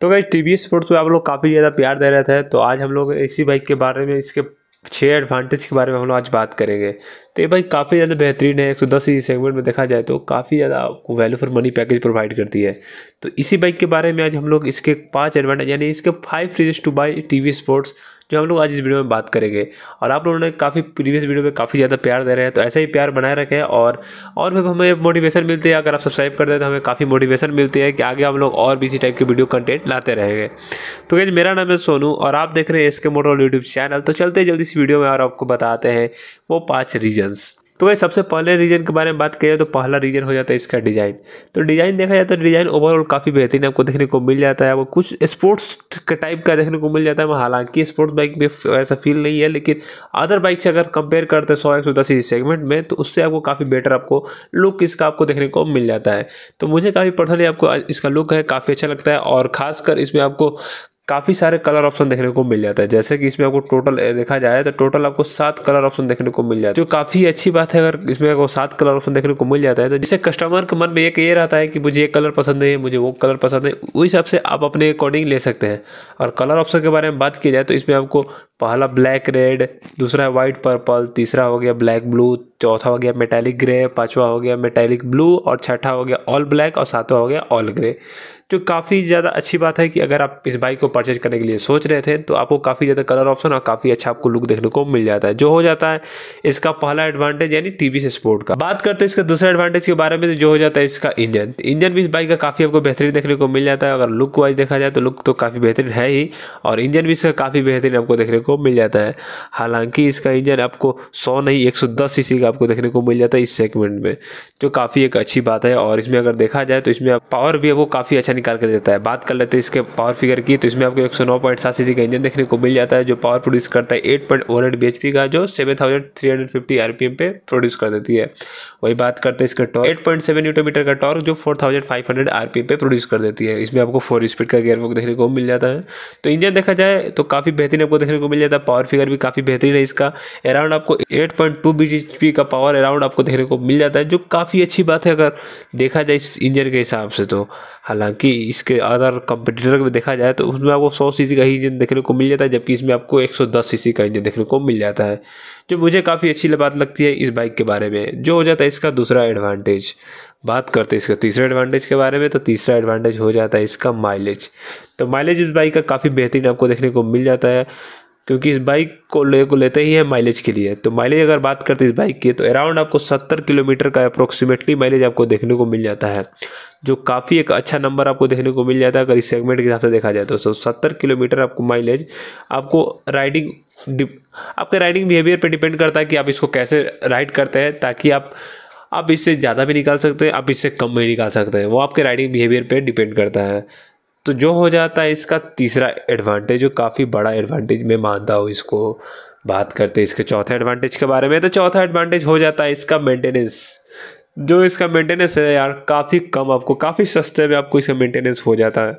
तो भाई T V sports में आप लोग काफ़ी ज़्यादा प्यार दे रहे थे तो आज हम लोग इसी बाइक के बारे में इसके छः एडवांटेज के बारे में हम लोग आज बात करेंगे तो ये बाइक काफ़ी ज़्यादा बेहतरीन है एक सौ दस सेगमेंट में देखा जाए तो काफ़ी ज़्यादा आपको value for money package provide करती है तो इसी बाइक के बारे में आज हम लोग इसके पाँच एडवांटेज यानी इसके five reason to buy T V sports जो हम लोग आज इस वीडियो में बात करेंगे और आप लोगों ने काफ़ी प्रीवियस वीडियो में काफ़ी ज़्यादा प्यार दे रहे हैं तो ऐसे ही प्यार बनाए रखें और और भी हमें मोटिवेशन मिलती है अगर आप सब्सक्राइब कर दें तो हमें काफ़ी मोटिवेशन मिलती है कि आगे हम लोग और भी इसी टाइप के वीडियो कंटेंट लाते रहेंगे तो गैज मेरा नाम है सोनू और आप देख रहे हैं इसके मोटर यूट्यूब चैनल तो चलते जल्दी इस वीडियो में और आपको बताते हैं वो पाँच रीजन्स तो वही सबसे पहले रीजन के बारे में बात करें तो पहला रीजन हो जाता है इसका डिज़ाइन तो डिज़ाइन देखा जाए तो डिज़ाइन ओवरऑल काफ़ी बेहतरीन आपको देखने को मिल जाता है वो कुछ स्पोर्ट्स के टाइप का देखने को मिल जाता है हालांकि स्पोर्ट्स बाइक में ऐसा फील नहीं है लेकिन अदर बाइक से अगर कंपेयर करते हैं सौ एक सौ दस सेगमेंट में तो उससे आपको काफ़ी बेटर आपको लुक इसका आपको देखने को मिल जाता है तो मुझे काफ़ी पर्सनली आपको इसका लुक है काफ़ी अच्छा लगता है और खासकर इसमें आपको काफ़ी सारे कलर ऑप्शन देखने को मिल जाता है जैसे कि इसमें आपको टोटल देखा जाए तो टोटल आपको सात कलर ऑप्शन देखने को मिल जाता है जो काफ़ी अच्छी बात है अगर इसमें आपको सात कलर ऑप्शन देखने को मिल जाता है तो जिससे कस्टमर के मन में एक ये रहता है कि मुझे ये कलर पसंद नहीं है मुझे वो कलर पसंद है उस हिसाब से आप अपने अकॉर्डिंग ले सकते हैं और कलर ऑप्शन के बारे में बात की जाए तो इसमें आपको पहला ब्लैक रेड दूसरा व्हाइट पर्पल तीसरा हो गया ब्लैक ब्लू चौथा हो गया मेटेलिक ग्रे पाँचवा हो गया मेटेलिक ब्लू और छठा हो गया ऑल ब्लैक और सातवां हो गया ऑल ग्रे जो काफ़ी ज़्यादा अच्छी बात है कि अगर आप इस बाइक को परचेज करने के लिए सोच रहे थे तो आपको काफ़ी ज़्यादा कलर ऑप्शन और काफ़ी अच्छा आपको लुक देखने को मिल जाता है जो हो जाता है इसका पहला एडवांटेज यानी टीवी से स्पोर्ट का बात करते हैं इसका दूसरा एडवांटेज के बारे में तो जो हो जाता है इसका इंजन इंजन भी इस बाइक का काफ़ी आपको बेहतरीन देखने को मिल जाता है अगर लुक वाइज देखा जाए तो लुक तो काफ़ी बेहतरीन है ही और इंजन भी इसका काफ़ी बेहतरीन आपको देखने को मिल जाता है हालांकि इसका इंजन आपको सौ नहीं एक सौ का आपको देखने को मिल जाता है इस सेगमेंट में जो काफ़ी एक अच्छी बात है और इसमें अगर देखा जाए तो इसमें पावर भी आपको काफ़ी अच्छा निकाल कर देता है बात कर लेते हैं इसके पावर फिगर की तो इसमें आपको एक सौ नौ पॉइंट सात सी का इंजन देखने को मिल जाता है जो पावर प्रोड्यूस करता है eight point one eight B H P का जो seven thousand three hundred fifty R P M पे प्रोड्यूस कर देती है वही बात करते हैं इसका torque eight point seven newton metre का टॉर्क जो four thousand five hundred R P M पे प्रोड्यूस कर देती है इसमें आपको फोर स्पीड का गियर वर्क देखने को मिल जाता है तो इंजन देखा जाए तो काफ़ी बेहतरीन आपको देखने को मिल जाता है पावर फिगर भी काफ़ी बेहतरीन है इसका अराउंड आपको eight point two B H P का पावर अराउंड आपको देखने को मिल जाता है जो काफ़ी अच्छी बात है अगर देखा जाए इस इंजन के हिसाब से तो हालांकि जबकि इसके अदर कंपटीटर में देखा जाए तो उसमें आपको सौ सी का ही इंजन देखने को मिल जाता है जबकि इसमें आपको एक सौ दस सी का इंजन देखने को मिल जाता है जो मुझे काफ़ी अच्छी बात लगती है इस बाइक के बारे में जो हो जाता है इसका दूसरा एडवांटेज बात करते हैं इसका तीसरा एडवांटेज के बारे में तो तीसरा एडवांटेज हो जाता है इसका माइलेज तो माइलेज इस बाइक का काफ़ी बेहतरीन आपको देखने को मिल जाता है क्योंकि इस बाइक को ले को लेते ही है माइलेज के लिए तो माइलेज अगर बात करते हैं इस बाइक की तो अराउंड आपको सत्तर किलोमीटर का अप्रोक्सीमेटली माइलेज आपको देखने को मिल जाता है जो काफ़ी एक अच्छा नंबर आपको देखने को मिल जाता है अगर इस सेगमेंट के हिसाब से देखा जाए तो सो सत्तर किलोमीटर आपको माइलेज आपको राइडिंग आपके राइडिंग बिहेवियर पर डिपेंड करता है कि आप इसको कैसे राइड करते हैं ताकि आप आप इससे ज़्यादा भी निकाल सकते हैं आप इससे कम भी निकाल सकते हैं वो आपके राइडिंग बिहेवियर पे डिपेंड करता है तो जो हो जाता है इसका तीसरा एडवांटेज जो काफ़ी बड़ा एडवांटेज मैं मानता हूँ इसको बात करते इसके चौथे एडवांटेज के बारे में तो चौथा एडवांटेज हो जाता है इसका मेंटेनेंस जो इसका मेंटेनेंस है यार काफ़ी कम आपको काफ़ी सस्ते में आपको इसका मेंटेनेंस हो जाता है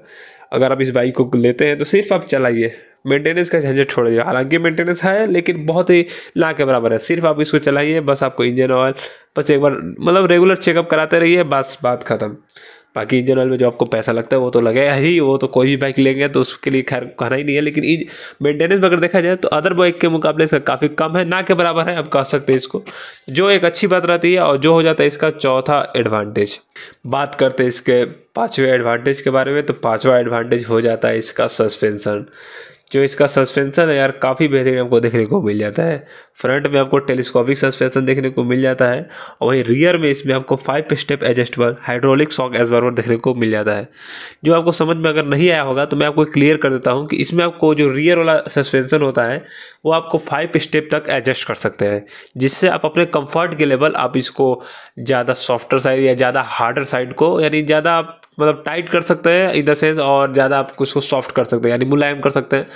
अगर आप इस बाइक को लेते हैं तो सिर्फ आप चलाइए मेंटेनेंस का झंझट छोड़ दिया हालांकि मेंटेनेंस है लेकिन बहुत ही ला के बराबर है सिर्फ आप इसको चलाइए बस आपको इंजन ऑयल बस एक बार मतलब रेगुलर चेकअप कराते रहिए बस बात ख़त्म बाकी जनरल में जो आपको पैसा लगता है वो तो लगेगा ही वो तो कोई भी बाइक लेंगे तो उसके लिए खैर कहना ही नहीं है लेकिन मेंटेनेंस अगर देखा जाए तो अदर बाइक के मुकाबले इसका काफ़ी कम है ना के बराबर है आप कह सकते हैं इसको जो एक अच्छी बात रहती है और जो हो जाता है इसका चौथा एडवांटेज बात करते हैं इसके पाँचवें एडवांटेज के बारे में तो पाँचवा एडवांटेज हो जाता है इसका सस्पेंसन जो इसका सस्पेंसन है यार काफ़ी बेहतरीन आपको देखने को मिल जाता है फ्रंट में आपको टेलीस्कोपिक सस्पेंसन देखने को मिल जाता है और वहीं रियर में इसमें आपको five step adjustable hydraulic shock bar देखने को मिल जाता है जो आपको समझ में अगर नहीं आया होगा तो मैं आपको क्लियर कर देता हूँ कि इसमें आपको जो रियर वाला सस्पेंसन होता है वो आपको फाइव स्टेप तक एडजस्ट कर सकते हैं जिससे आप अपने कम्फर्ट के लेवल आप इसको ज़्यादा सॉफ्टर साइड या ज़्यादा हार्डर साइड को यानी ज़्यादा आप मतलब टाइट कर सकते हैं इन द सेंस और ज़्यादा आप उसको सॉफ्ट कर सकते हैं यानी मुलायम कर सकते हैं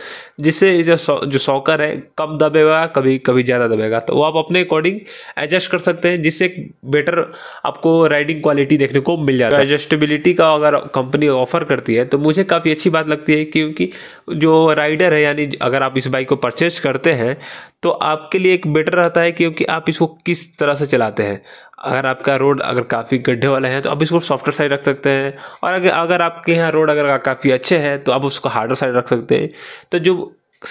जिससे जो जो सॉकर है कम दबेगा कभी कभी ज़्यादा दबेगा तो वो आप अपने अकॉर्डिंग एडजस्ट कर सकते हैं जिससे बेटर आपको राइडिंग क्वालिटी देखने को मिल जाता है एडजस्टेबिलिटी का अगर कंपनी ऑफर करती है तो मुझे काफ़ी अच्छी बात लगती है क्योंकि जो राइडर है यानी अगर आप इस बाइक को परचेज करते हैं तो आपके लिए एक बेटर रहता है क्योंकि आप इसको किस तरह से चलाते हैं अगर आपका रोड अगर काफ़ी गड्ढे वाला है तो आप इसको सॉफ्टवेयर साइड रख सकते हैं और अगर अगर आपके यहाँ रोड अगर काफ़ी अच्छे हैं तो आप उसको हार्डर साइड रख सकते हैं तो जो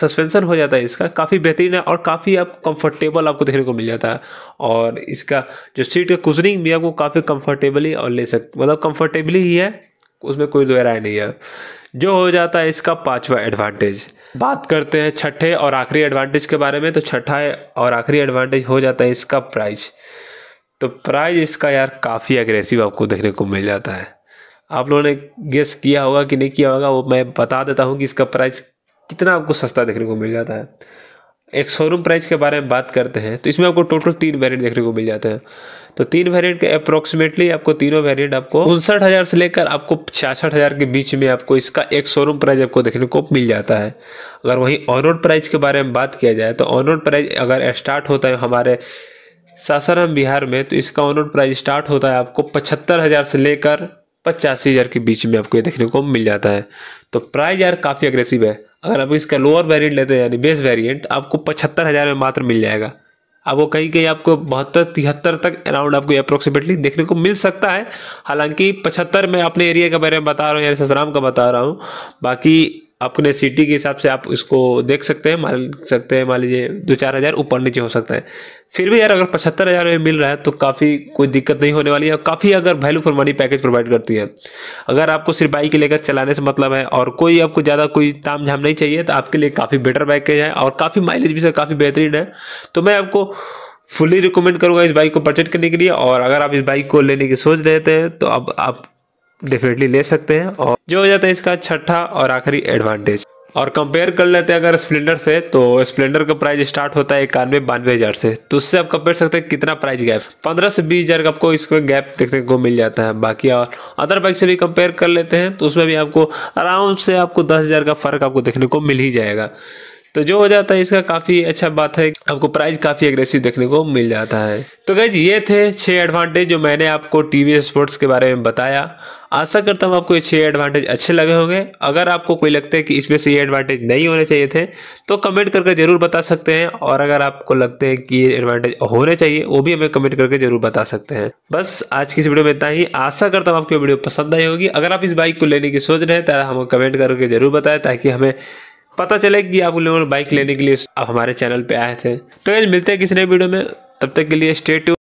सस्पेंसन हो जाता है इसका काफ़ी बेहतरीन है और काफ़ी आप कंफर्टेबल आपको देखने को मिल जाता है और इसका जो सीट का कुजनिंग भी आपको काफ़ी कंफर्टेबली और ले सकते मतलब कंफर्टेबली ही है उसमें कोई दो राय नहीं है जो हो जाता है इसका पांचवा एडवांटेज बात करते हैं छठे और आखिरी एडवांटेज के बारे में तो छठा और आखिरी एडवांटेज हो जाता है इसका प्राइस तो प्राइस इसका यार काफ़ी अग्रेसिव आपको देखने को मिल जाता है आप लोगों ने गेस किया होगा कि नहीं किया होगा वो मैं बता देता हूँ कि इसका प्राइस कितना आपको सस्ता देखने को मिल जाता है एक शोरूम प्राइस के बारे में बात करते हैं तो इसमें आपको टोटल तीन वेरिएंट देखने को मिल जाते हैं तो तीन वेरिएंट के अप्रोक्सीमेटली आपको तीनों वेरिएंट आपको उनसठ हज़ार से लेकर आपको छियासठ हज़ार के बीच में आपको इसका एक शोरूम प्राइस आपको देखने को मिल जाता है अगर वहीं ऑन रोड प्राइस के बारे में बात किया जाए तो ऑन रोड प्राइस अगर स्टार्ट होता है हमारे सासाराम बिहार में तो इसका ऑन रोड प्राइस स्टार्ट होता है आपको पचहत्तर हज़ार से लेकर पचासी हज़ार के बीच में आपको ये देखने को मिल जाता है तो प्राइस यार काफ़ी अग्रेसिव है अगर आप इसका लोअर वेरिएंट लेते हैं यानी बेस वेरिएंट आपको पचहत्तर हज़ार में मात्र मिल जाएगा आपको कहीं कहीं आपको बहत्तर तिहत्तर तक अराउंड आपको अप्रोक्सीमेटली देखने को मिल सकता है हालांकि पचहत्तर में अपने एरिया के बारे में बता रहा हूँ यानी ससराम का बता रहा हूँ बाकी अपने सिटी के हिसाब से आप इसको देख सकते हैं मान सकते हैं मान लीजिए दो चार हज़ार ऊपर नीचे हो सकता है फिर भी यार अगर पचहत्तर हज़ार में मिल रहा है तो काफ़ी कोई दिक्कत नहीं होने वाली है और काफ़ी अगर value for money package provide करती है अगर आपको सिर्फ बाइक लेकर चलाने से मतलब है और कोई आपको ज़्यादा कोई ताम झाम नहीं चाहिए तो आपके लिए काफ़ी बेटर पैकेज है और काफ़ी माइलेज भी सर काफ़ी बेहतरीन है तो मैं आपको फुली रिकमेंड करूँगा इस बाइक को परचेज करने के लिए और अगर आप इस बाइक को लेने की सोच रहे थे तो अब आप डेफिनेटली ले सकते हैं और जो हो जाता है इसका छठा और आखिरी एडवांटेज और कंपेयर कर लेते हैं अगर स्प्लेंडर से तो स्प्लेंडर का प्राइस स्टार्ट होता है इक्यानवे बानवे हज़ार से तो उससे आप कंपेयर सकते हैं कितना प्राइस गैप पंद्रह से बीस हज़ार का आपको इसमें गैप देखने को मिल जाता है बाकी और अदर बाइक से भी कंपेयर कर लेते हैं तो उसमें भी आपको आराम से आपको दस हज़ार का फ़र्क आपको देखने को मिल ही जाएगा तो जो हो जाता है इसका काफ़ी अच्छा बात है आपको प्राइस काफ़ी एग्रेसिव देखने को मिल जाता है तो गैज ये थे छह एडवांटेज जो मैंने आपको टीवी स्पोर्ट्स के बारे में बताया आशा करता हूँ आपको ये छह एडवांटेज अच्छे लगे होंगे अगर आपको कोई लगता है कि इसमें से ये एडवांटेज नहीं होने चाहिए थे तो कमेंट करके ज़रूर बता सकते हैं और अगर आपको लगते हैं कि ये एडवांटेज होने चाहिए वो भी हमें कमेंट करके ज़रूर बता सकते हैं बस आज की इस वीडियो में इतना ही आशा करता हूँ आपको वीडियो पसंद आई होगी अगर आप इस बाइक को लेने की सोच रहे हैं तो हमें कमेंट करके ज़रूर बताएं ताकि हमें पता चले कि आप लोगों ने बाइक लेने के लिए आप हमारे चैनल पे आए थे तो ये मिलते हैं किसी नए वीडियो में तब तक के लिए स्टेट